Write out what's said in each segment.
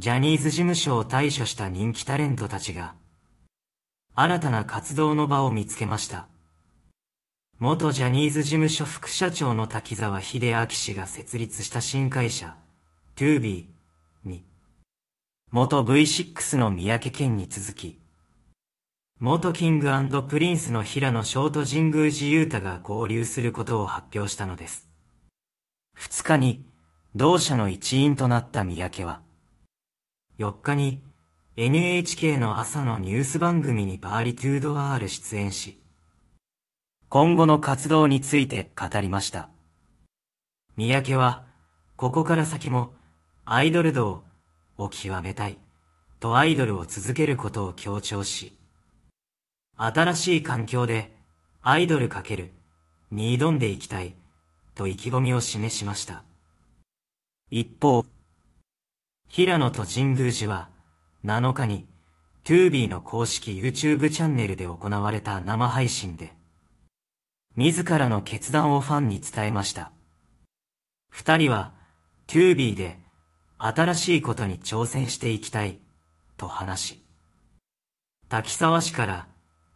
ジャニーズ事務所を退所した人気タレントたちが、新たな活動の場を見つけました。元ジャニーズ事務所副社長の滝沢秀明氏が設立した新会社、2B に、元 V6 の三宅健に続き、元キングプリンスの平野翔と神宮寺勇太が合流することを発表したのです。2日に、同社の一員となった三宅は、4日に NHK の朝のニュース番組にバーリトゥードワール出演し、今後の活動について語りました。三宅は、ここから先も、アイドル道を極めたい、とアイドルを続けることを強調し、新しい環境で、アイドルかけるに挑んでいきたい、と意気込みを示しました。一方、平野と神宮寺は、7日に、t u b の公式 YouTube チャンネルで行われた生配信で、自らの決断をファンに伝えました。二人は、t u b で、新しいことに挑戦していきたい、と話し、滝沢氏から、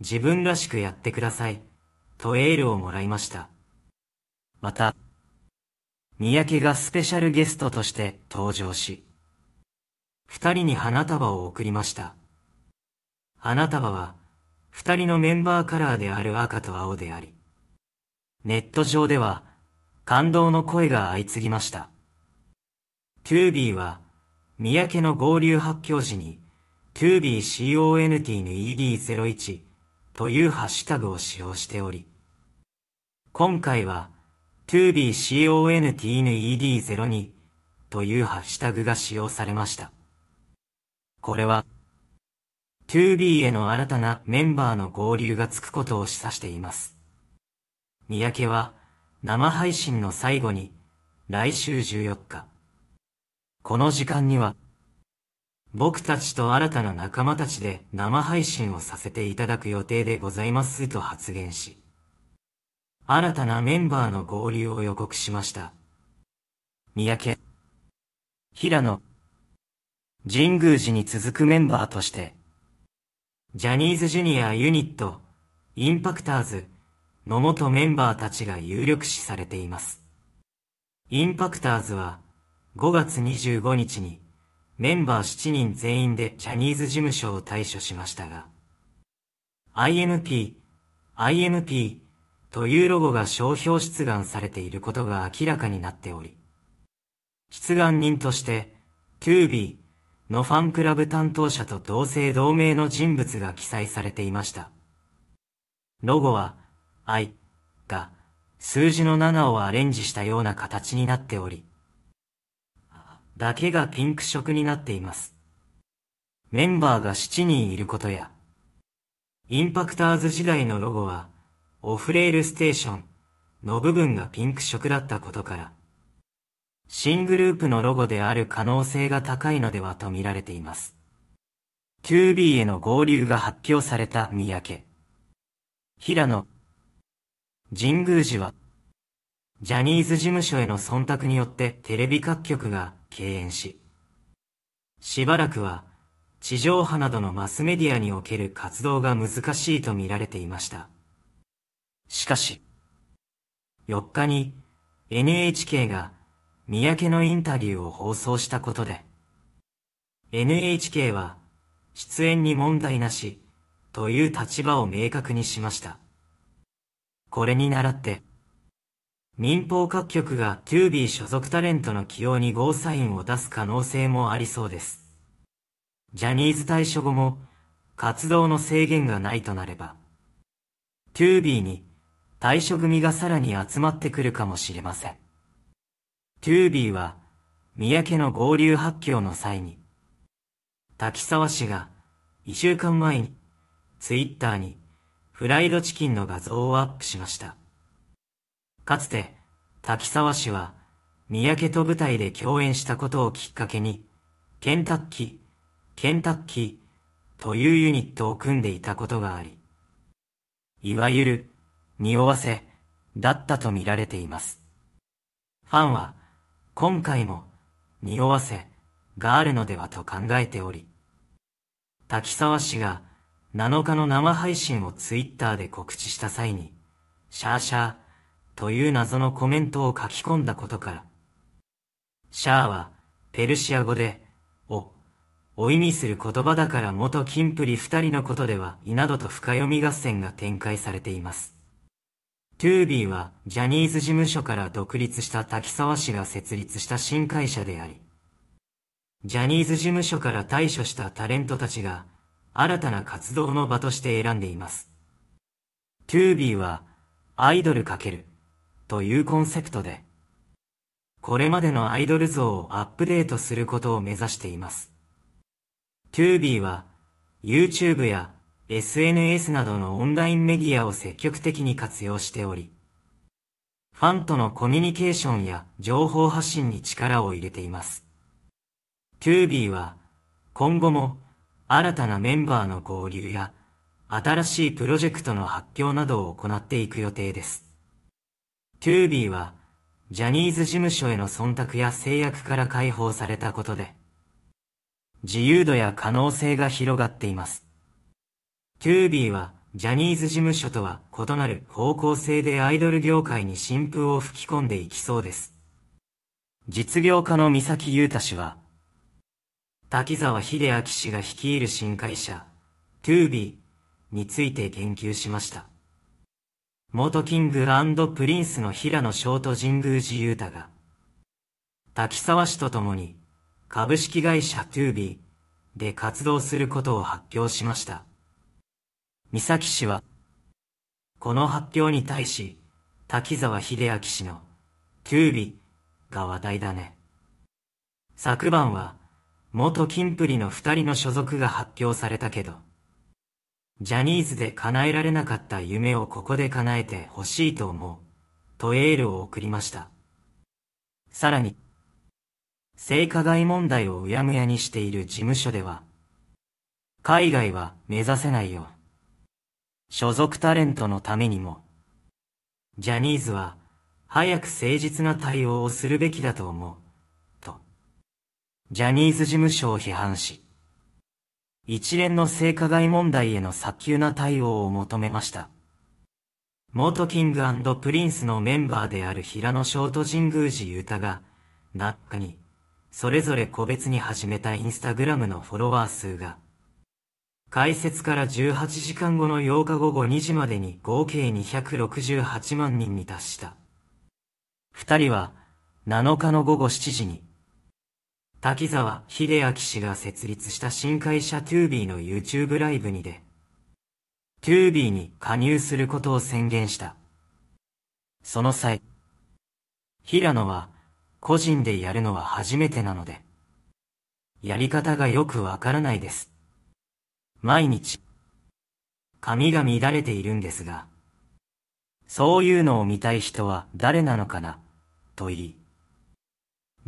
自分らしくやってください、とエールをもらいました。また、三宅がスペシャルゲストとして登場し、二人に花束を贈りました。花束は、二人のメンバーカラーである赤と青であり、ネット上では、感動の声が相次ぎました。トゥービーは、三宅の合流発表時に、トゥービー CONT の ED01 というハッシュタグを使用しており、今回は、トゥービー CONT の ED02 というハッシュタグが使用されました。これは、2B への新たなメンバーの合流がつくことを示唆しています。三宅は、生配信の最後に、来週14日、この時間には、僕たちと新たな仲間たちで生配信をさせていただく予定でございますと発言し、新たなメンバーの合流を予告しました。三宅、平野、神宮寺に続くメンバーとして、ジャニーズジュニアユニット、インパクターズの元メンバーたちが有力視されています。インパクターズは、5月25日に、メンバー7人全員でジャニーズ事務所を退所しましたが、i m p i m p というロゴが商標出願されていることが明らかになっており、出願人として、トゥービー、のファンクラブ担当者と同姓同名の人物が記載されていました。ロゴは、愛、が数字の7をアレンジしたような形になっており、だけがピンク色になっています。メンバーが7人いることや、インパクターズ時代のロゴは、オフレールステーションの部分がピンク色だったことから、新グループのロゴである可能性が高いのではと見られています。QB への合流が発表された三宅。平野。神宮寺は、ジャニーズ事務所への忖度によってテレビ各局が敬遠し、しばらくは地上波などのマスメディアにおける活動が難しいと見られていました。しかし、4日に NHK が三宅のインタビューを放送したことで、NHK は、出演に問題なし、という立場を明確にしました。これに倣って、民放各局が TUBY 所属タレントの起用にゴーサインを出す可能性もありそうです。ジャニーズ退所後も、活動の制限がないとなれば、TUBY に退所組がさらに集まってくるかもしれません。トゥービーは、三宅の合流発表の際に、滝沢氏が、一週間前に、ツイッターに、フライドチキンの画像をアップしました。かつて、滝沢氏は、三宅と舞台で共演したことをきっかけに、ケンタッキー、ケンタッキー、というユニットを組んでいたことがあり、いわゆる、匂わせ、だったと見られています。ファンは、今回も、匂わせ、があるのではと考えており、滝沢氏が7日の生配信をツイッターで告知した際に、シャーシャーという謎のコメントを書き込んだことから、シャーはペルシア語で、を、お意味する言葉だから元キンプリ二人のことでは、いなどと深読み合戦が展開されています。トゥービーはジャニーズ事務所から独立した滝沢氏が設立した新会社であり、ジャニーズ事務所から退所したタレントたちが新たな活動の場として選んでいます。トゥービーはアイドルかけるというコンセプトで、これまでのアイドル像をアップデートすることを目指しています。トゥービーは YouTube や SNS などのオンラインメディアを積極的に活用しており、ファンとのコミュニケーションや情報発信に力を入れています。TOB は、今後も、新たなメンバーの合流や、新しいプロジェクトの発表などを行っていく予定です。TOB は、ジャニーズ事務所への忖度や制約から解放されたことで、自由度や可能性が広がっています。トゥービーは、ジャニーズ事務所とは異なる方向性でアイドル業界に新風を吹き込んでいきそうです。実業家の三崎優太氏は、滝沢秀明氏が率いる新会社、トゥービーについて言及しました。元キングプリンスの平野翔と神宮寺優太が、滝沢氏と共に株式会社トゥービーで活動することを発表しました。三崎氏は、この発表に対し、滝沢秀明氏の、トゥービが話題だね。昨晩は、元金プリの二人の所属が発表されたけど、ジャニーズで叶えられなかった夢をここで叶えてほしいと思う、とエールを送りました。さらに、性加害問題をうやむやにしている事務所では、海外は目指せないよ。所属タレントのためにも、ジャニーズは、早く誠実な対応をするべきだと思う、と、ジャニーズ事務所を批判し、一連の性加害問題への早急な対応を求めました。元キングプリンスのメンバーである平野翔と神宮寺ゆたが、中に、それぞれ個別に始めたインスタグラムのフォロワー数が、開設から18時間後の8日午後2時までに合計268万人に達した。二人は7日の午後7時に、滝沢秀明氏が設立した新会社 u b の YouTube ライブにで、u b に加入することを宣言した。その際、平野は個人でやるのは初めてなので、やり方がよくわからないです。毎日、髪が乱れているんですが、そういうのを見たい人は誰なのかな、と言い、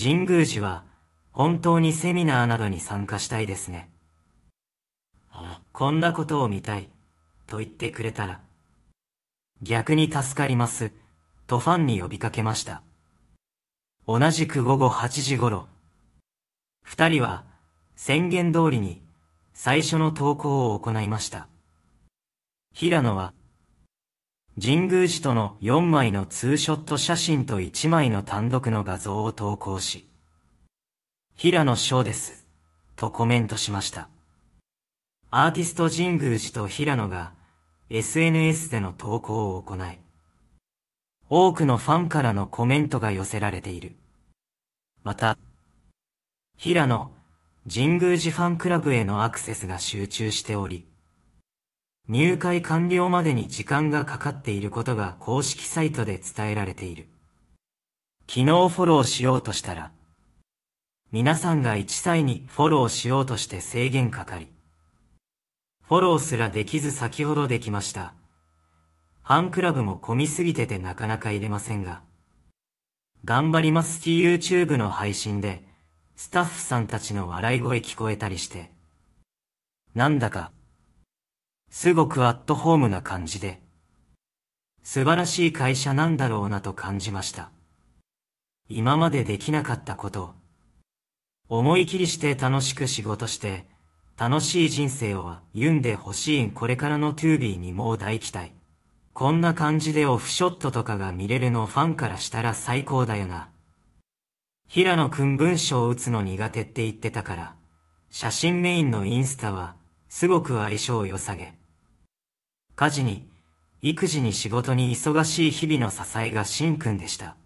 神宮寺は、本当にセミナーなどに参加したいですね。こんなことを見たい、と言ってくれたら、逆に助かります、とファンに呼びかけました。同じく午後8時頃、二人は宣言通りに最初の投稿を行いました。平野は、神宮寺との4枚のツーショット写真と1枚の単独の画像を投稿し、平野翔です、とコメントしました。アーティスト神宮寺と平野が SNS での投稿を行い、多くのファンからのコメントが寄せられている。また、平野、神宮寺ファンクラブへのアクセスが集中しており、入会完了までに時間がかかっていることが公式サイトで伝えられている。昨日フォローしようとしたら、皆さんが一歳にフォローしようとして制限かかり、フォローすらできず先ほどできました。ファンクラブも混みすぎててなかなか入れませんが、頑張ります t YouTube の配信で、スタッフさんたちの笑い声聞こえたりして。なんだか、すごくアットホームな感じで、素晴らしい会社なんだろうなと感じました。今までできなかったこと、思い切りして楽しく仕事して、楽しい人生を歩んでほしいこれからのトゥービーにもう大期待。こんな感じでオフショットとかが見れるのファンからしたら最高だよな。平野くん文章を打つの苦手って言ってたから、写真メインのインスタは、すごく相性良さげ。家事に、育児に仕事に忙しい日々の支えがしんくんでした。